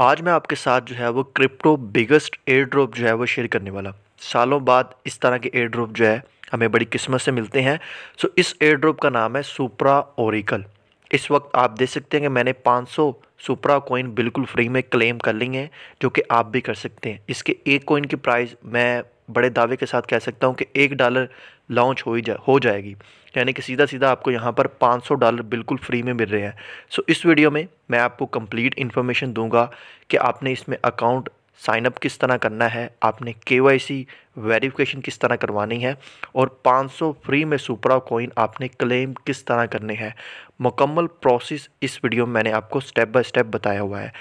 आज मैं आपके साथ जो है वो क्रिप्टो बिगेस्ट एयर ड्रॉप जो है वो शेयर करने वाला सालों बाद इस तरह के एयर ड्रॉप जो है हमें बड़ी किस्मत से मिलते हैं सो इस एयर ड्रॉप का नाम है सुप्रा ओरिकल इस वक्त आप देख सकते हैं कि मैंने 500 सुप्रा कोइन बिल्कुल फ्री में क्लेम कर ली हैं जो कि आप भी कर सकते हैं इसके एक कोइन की प्राइस मैं बड़े दावे के साथ कह सकता हूँ कि एक डॉलर लॉन्च हो ही जा हो जाएगी यानी कि सीधा सीधा आपको यहाँ पर 500 डॉलर बिल्कुल फ्री में मिल रहे हैं सो so, इस वीडियो में मैं आपको कंप्लीट इन्फॉर्मेशन दूंगा कि आपने इसमें अकाउंट साइनअप किस तरह करना है आपने के वाई सी वेरीफिकेशन किस तरह करवानी है और 500 फ्री में सुपरा कोइन आपने क्लेम किस तरह करने हैं मुकम्मल प्रोसेस इस वीडियो में मैंने आपको स्टेप बाय स्टेप बताया हुआ है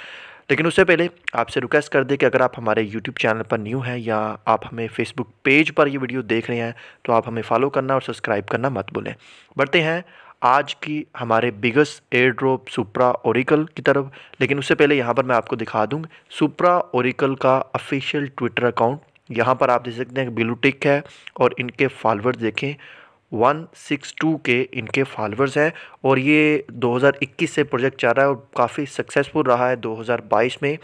लेकिन उससे पहले आपसे रिक्वेस्ट कर दें कि अगर आप हमारे यूट्यूब चैनल पर न्यू हैं या आप हमें फेसबुक पेज पर ये वीडियो देख रहे हैं तो आप हमें फॉलो करना और सब्सक्राइब करना मत भूलें बढ़ते हैं आज की हमारे biggest airdrop Supra Oracle की तरफ लेकिन उससे पहले यहाँ पर मैं आपको दिखा दूँ सुप्रा ओरिकल का ऑफिशियल ट्विटर अकाउंट यहाँ पर आप देख सकते हैं ब्लूटिक है और इनके फॉलोअर्स देखें 162 के इनके फॉलोअर्स हैं और ये 2021 से प्रोजेक्ट चल रहा है और काफ़ी सक्सेसफुल रहा है 2022 में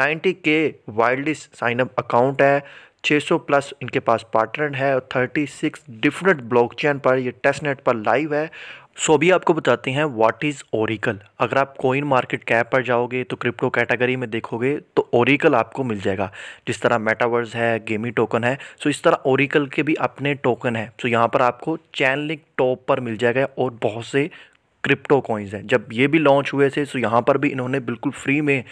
90 के वाइल्डलिस्ट साइनअप अकाउंट है 600 प्लस इनके पास पार्टनर है और 36 डिफरेंट ब्लॉकचेन पर ये टेस्टनेट पर लाइव है सो अभी आपको बताते हैं व्हाट इज़ ओरिकल अगर आप कोइन मार्केट कैप पर जाओगे तो क्रिप्टो कैटेगरी में देखोगे तो ओरिकल आपको मिल जाएगा जिस तरह मेटावर्स है गेमी टोकन है सो इस तरह ओरिकल के भी अपने टोकन है सो यहाँ पर आपको चैनलिंग टॉप पर मिल जाएगा और बहुत से क्रिप्टो कॉइन्स हैं जब ये भी लॉन्च हुए थे सो यहाँ पर भी इन्होंने बिल्कुल फ्री में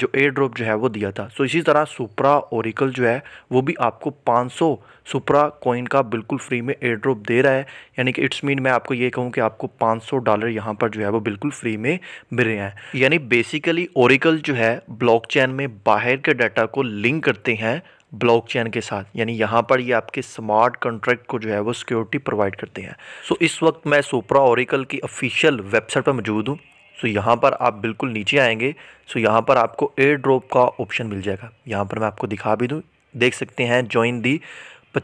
जो एयर ड्रॉप जो है वो दिया था सो इसी तरह सुप्रा ओरिकल जो है वो भी आपको 500 सुप्रा कॉइन का बिल्कुल फ्री में एयर ड्रॉप दे रहा है यानी कि इट्स मीन मैं आपको ये कहूँ कि आपको 500 डॉलर यहाँ पर जो है वो बिल्कुल फ्री में मिल रहे हैं यानी बेसिकली ओरिकल जो है ब्लॉक में बाहर के डाटा को लिंक करते हैं ब्लॉकचेन के साथ यानी यहाँ पर ये आपके स्मार्ट कॉन्ट्रैक्ट को जो है वो सिक्योरिटी प्रोवाइड करते हैं सो so, इस वक्त मैं सोप्रा ओरिकल की ऑफिशियल वेबसाइट पर मौजूद हूँ सो so, यहाँ पर आप बिल्कुल नीचे आएंगे सो so, यहाँ पर आपको एयर ड्रॉप का ऑप्शन मिल जाएगा यहाँ पर मैं आपको दिखा भी दूँ देख सकते हैं join the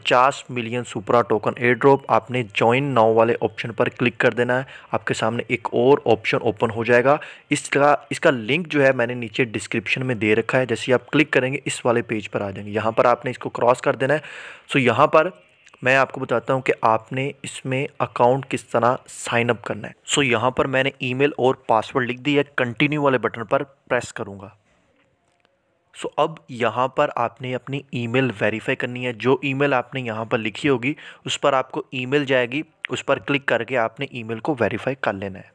50 million Supra token airdrop आपने ज्वाइन नाउ वाले ऑप्शन पर क्लिक कर देना है आपके सामने एक और ऑप्शन ओपन हो जाएगा इसका इसका लिंक जो है मैंने नीचे डिस्क्रिप्शन में दे रखा है जैसे आप क्लिक करेंगे इस वाले पेज पर आ जाएंगे यहाँ पर आपने इसको क्रॉस कर देना है सो यहाँ पर मैं आपको बताता हूँ कि आपने इसमें अकाउंट किस तरह साइन अप करना है सो यहाँ पर मैंने ईमेल और पासवर्ड लिख दिया कंटिन्यू वाले बटन पर प्रेस करूँगा सो अब यहाँ पर आपने अपनी ईमेल वेरीफाई करनी है जो ईमेल आपने यहाँ पर लिखी होगी उस पर आपको ईमेल जाएगी उस पर क्लिक करके आपने ईमेल को वेरीफाई कर लेना है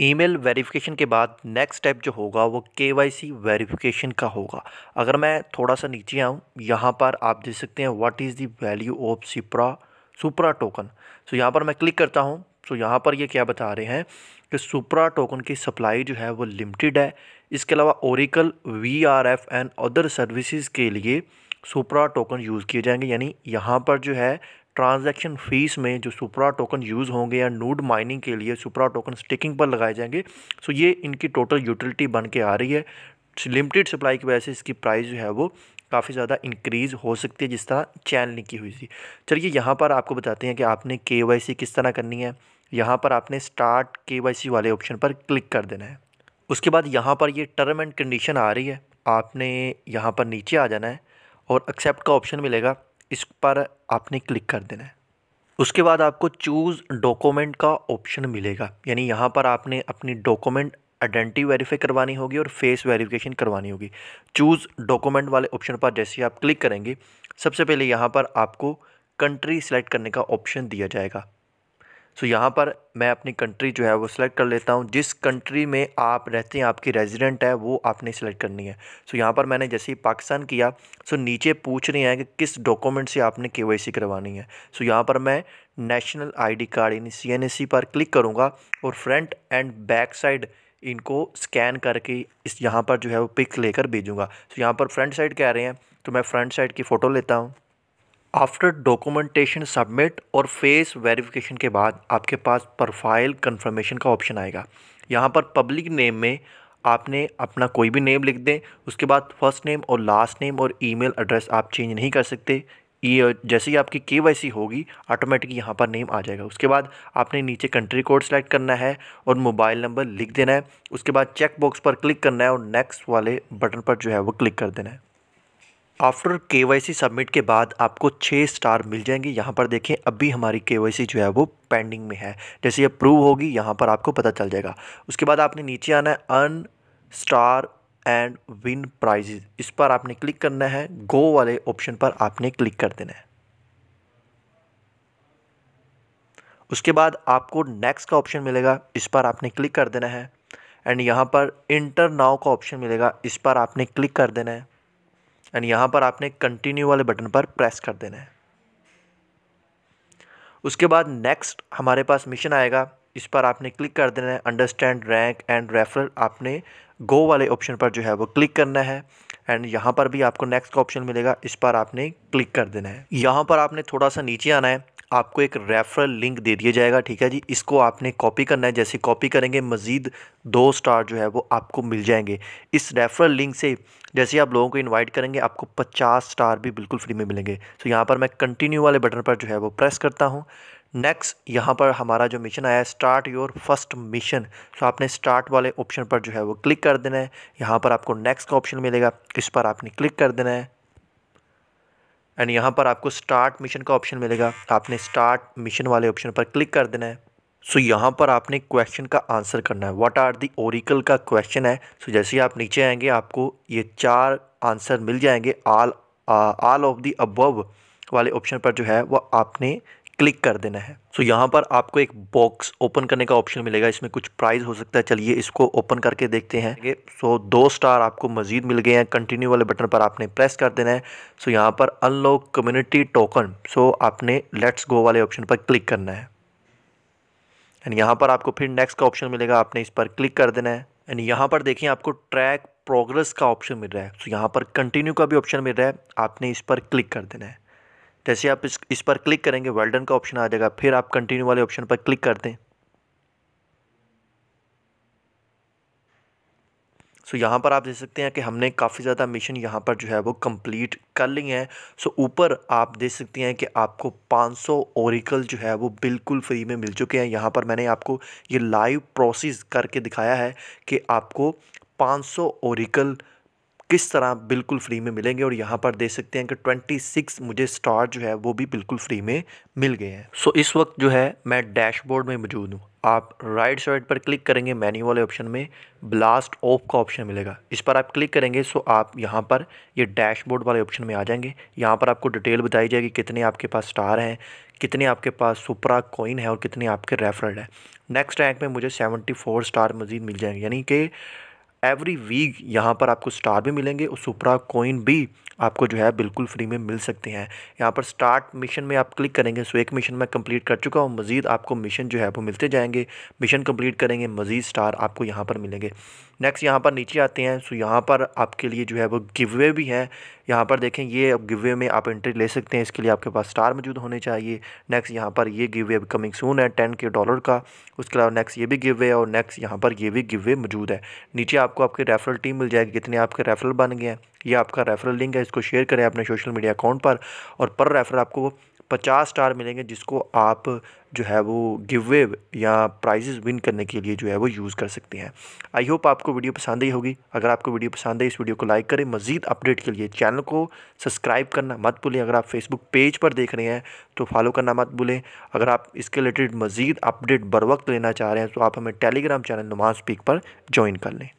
ईमेल वेरिफिकेशन के बाद नेक्स्ट स्टेप जो होगा वो के वाई सी वेरीफिकेशन का होगा अगर मैं थोड़ा सा नीचे आऊँ यहाँ पर आप देख सकते हैं what is the value of Supra Supra token so यहाँ पर मैं क्लिक करता हूँ सो यहाँ पर ये क्या बता रहे हैं कि सुपरा टोकन की सप्लाई जो है वो लिमिटेड है इसके अलावा Oracle V R F and other services के लिए सुपरा टोकन यूज़ किए जाएंगे यानी यहाँ पर जो है ट्रांजैक्शन फीस में जो सुप्रा टोकन यूज़ होंगे या नूड माइनिंग के लिए सुप्रा टोकन स्टिकिंग पर लगाए जाएंगे सो ये इनकी टोटल यूटिलिटी बन के आ रही है लिमिटेड सप्लाई की वजह से इसकी प्राइस जो है वो काफ़ी ज़्यादा इंक्रीज़ हो सकती है जिस तरह चैन लिखी हुई थी चलिए यहाँ पर आपको बताते हैं कि आपने के किस तरह करनी है यहाँ पर आपने स्टार्ट के वाले ऑप्शन पर क्लिक कर देना है उसके बाद यहाँ पर ये टर्म एंड कंडीशन आ रही है आपने यहाँ पर नीचे आ जाना है और एक्सेप्ट का ऑप्शन मिलेगा इस पर आपने क्लिक कर देना है उसके बाद आपको चूज़ डॉक्यूमेंट का ऑप्शन मिलेगा यानी यहाँ पर आपने अपनी डॉक्यूमेंट आइडेंटिटी वेरीफाई करवानी होगी और फेस वेरिफिकेशन करवानी होगी चूज़ डॉक्यूमेंट वाले ऑप्शन पर जैसे आप क्लिक करेंगे सबसे पहले यहाँ पर आपको कंट्री सेलेक्ट करने का ऑप्शन दिया जाएगा सो यहाँ पर मैं अपनी कंट्री जो है वो सिलेक्ट कर लेता हूँ जिस कंट्री में आप रहते हैं आपकी रेजिडेंट है वो आपने सेलेक्ट करनी है सो यहाँ पर मैंने जैसे ही पाकिस्तान किया सो नीचे पूछ रहे हैं कि किस डॉक्यूमेंट से आपने के करवानी है सो यहाँ पर मैं नेशनल आई कार्ड यानी सी एन पर क्लिक करूँगा और फ्रंट एंड बैक साइड इनको स्कैन करके इस यहाँ पर जो है वो पिक लेकर भेजूँगा सो यहाँ पर फ्रंट साइड कह रहे हैं तो मैं फ्रंट साइड की फ़ोटो लेता हूँ आफ्टर डॉक्यूमेंटेशन सबमिट और फेस वेरिफिकेशन के बाद आपके पास प्रोफाइल कंफर्मेशन का ऑप्शन आएगा यहाँ पर पब्लिक नेम में आपने अपना कोई भी नेम लिख दें उसके बाद फर्स्ट नेम और लास्ट नेम और ईमेल एड्रेस आप चेंज नहीं कर सकते ये जैसे ही आपकी के होगी ऑटोमेटिक यहाँ पर नेम आ जाएगा उसके बाद आपने नीचे कंट्री कोड सेलेक्ट करना है और मोबाइल नंबर लिख देना है उसके बाद चेक बॉक्स पर क्लिक करना है और नेक्स्ट वाले बटन पर जो है वो क्लिक कर देना है आफ्टर के वाई सी सबमिट के बाद आपको छः स्टार मिल जाएंगे यहाँ पर देखें अभी हमारी के वाई सी जो है वो पेंडिंग में है जैसे ये प्रूव होगी यहाँ पर आपको पता चल जाएगा उसके बाद आपने नीचे आना है earn star and win prizes इस पर आपने क्लिक करना है गो वाले ऑप्शन पर आपने क्लिक कर देना है उसके बाद आपको नेक्स्ट का ऑप्शन मिलेगा इस पर आपने क्लिक कर देना है एंड यहाँ पर इंटर नाव का ऑप्शन मिलेगा इस पर आपने क्लिक कर देना है एंड यहाँ पर आपने कंटिन्यू वाले बटन पर प्रेस कर देना है उसके बाद नेक्स्ट हमारे पास मिशन आएगा इस पर आपने क्लिक कर देना है अंडरस्टैंड रैंक एंड रेफरल आपने गो वाले ऑप्शन पर जो है वो क्लिक करना है एंड यहाँ पर भी आपको नेक्स्ट का ऑप्शन मिलेगा इस पर आपने क्लिक कर देना है यहाँ पर आपने थोड़ा सा नीचे आना है आपको एक रेफरल लिंक दे दिया जाएगा ठीक है जी इसको आपने कॉपी करना है जैसे कॉपी करेंगे मज़ीद दो स्टार जो है वो आपको मिल जाएंगे इस रेफरल लिंक से जैसे आप लोगों को इनवाइट करेंगे आपको पचास स्टार भी बिल्कुल फ्री में मिलेंगे तो यहाँ पर मैं कंटिन्यू वाले बटन पर जो है वो प्रेस करता हूँ नेक्स्ट यहाँ पर हमारा जो मिशन आया है स्टार्ट योर फर्स्ट मिशन तो आपने स्टार्ट वाले ऑप्शन पर जो है वो क्लिक कर देना है यहाँ पर आपको नेक्स्ट का ऑप्शन मिलेगा इस पर आपने क्लिक कर देना है एंड यहाँ पर आपको स्टार्ट मिशन का ऑप्शन मिलेगा आपने स्टार्ट मिशन वाले ऑप्शन पर क्लिक कर देना है सो so, यहाँ पर आपने क्वेश्चन का आंसर करना है व्हाट आर दी ओरिकल का क्वेश्चन है सो so, जैसे ही आप नीचे आएंगे आपको ये चार आंसर मिल जाएंगे all all of the above वाले ऑप्शन पर जो है वह आपने क्लिक कर देना है सो so, यहाँ पर आपको एक बॉक्स ओपन करने का ऑप्शन मिलेगा इसमें कुछ प्राइस हो सकता है चलिए इसको ओपन करके देखते हैं सो so, दो स्टार आपको मजीद मिल गए हैं कंटिन्यू वाले बटन पर आपने प्रेस कर देना है सो so, यहाँ पर अनलॉक कम्युनिटी टोकन सो आपने लेट्स गो वाले ऑप्शन पर क्लिक करना है एंड यहाँ पर आपको फिर नेक्स्ट का ऑप्शन मिलेगा आपने इस पर क्लिक कर देना है एंड यहाँ पर देखिए आपको ट्रैक प्रोग्रेस का ऑप्शन मिल रहा है सो so, यहाँ पर कंटिन्यू का भी ऑप्शन मिल रहा है आपने इस पर क्लिक कर देना है जैसे आप इस इस पर क्लिक करेंगे वेल्डन का ऑप्शन आ जाएगा फिर आप कंटिन्यू वाले ऑप्शन पर क्लिक कर दें सो यहाँ पर आप देख सकते हैं कि हमने काफ़ी ज़्यादा मिशन यहाँ पर जो है वो कंप्लीट कर ली है सो ऊपर आप देख सकते हैं कि आपको 500 सौ ओरिकल जो है वो बिल्कुल फ्री में मिल चुके हैं यहाँ पर मैंने आपको ये लाइव प्रोसेस करके दिखाया है कि आपको 500 सौ किस तरह बिल्कुल फ्री में मिलेंगे और यहाँ पर देख सकते हैं कि 26 मुझे स्टार जो है वो भी बिल्कुल फ्री में मिल गए हैं सो so, इस वक्त जो है मैं डैशबोर्ड में मौजूद हूँ आप राइट साइड पर क्लिक करेंगे मैन्यू वाले ऑप्शन में ब्लास्ट ऑफ का ऑप्शन मिलेगा इस पर आप क्लिक करेंगे सो आप यहाँ पर ये यह डैशबोर्ड वाले ऑप्शन में आ जाएंगे यहाँ पर आपको डिटेल बताई जाएगी कितने आपके पास स्टार हैं कितने आपके पास सुपरा कॉइन है और कितने आपके रेफरल है नेक्स्ट रैंक में मुझे सेवेंटी स्टार मजीद मिल जाएंगे यानी कि एवरी वीक यहाँ पर आपको स्टार भी मिलेंगे और सुपरा कोइन भी आपको जो है बिल्कुल फ्री में मिल सकते हैं यहाँ पर स्टार्ट मिशन में आप क्लिक करेंगे सो एक मिशन मैं कंप्लीट कर चुका हूँ मज़ीद आपको मिशन जो है वो मिलते जाएंगे मिशन कंप्लीट करेंगे मज़ीद स्टार आपको यहाँ पर मिलेंगे नेक्स्ट यहाँ पर नीचे आते हैं सो यहाँ पर आपके लिए जो है वो वे भी हैं यहाँ पर देखें ये वे में आप एंट्री ले सकते हैं इसके लिए आपके पास स्टार मौजूद होने चाहिए नेक्स्ट यहाँ पर ये अब कमिंग सून है टेन के डॉलर का उसके अलावा नेक्स्ट ये भी गिवे है और नेक्स्ट यहाँ पर ये भी वे मौजूद है नीचे आपको आपकी रेफरल टीम मिल जाएगी कितने आपके रेफरल बन गए हैं ये आपका रेफरल लिंक है इसको शेयर करें अपने सोशल मीडिया अकाउंट पर और पर रेफर आपको पचास स्टार मिलेंगे जिसको आप जो है वो गिव वे या प्राइजेज़ विन करने के लिए जो है वो यूज़ कर सकते हैं आई होप आपको वीडियो पसंद आई होगी अगर आपको वीडियो पसंद है इस वीडियो को लाइक करें मजीद अपडेट के लिए चैनल को सब्सक्राइब करना मत भूलें अगर आप फेसबुक पेज पर देख रहे हैं तो फॉलो करना मत भूलें अगर आप इसके रिलेटेड मजीद अपडेट बर वक्त लेना चाह रहे हैं तो आप हमें टेलीग्राम चैनल नुमा स्पीक पर ज्वाइन कर लें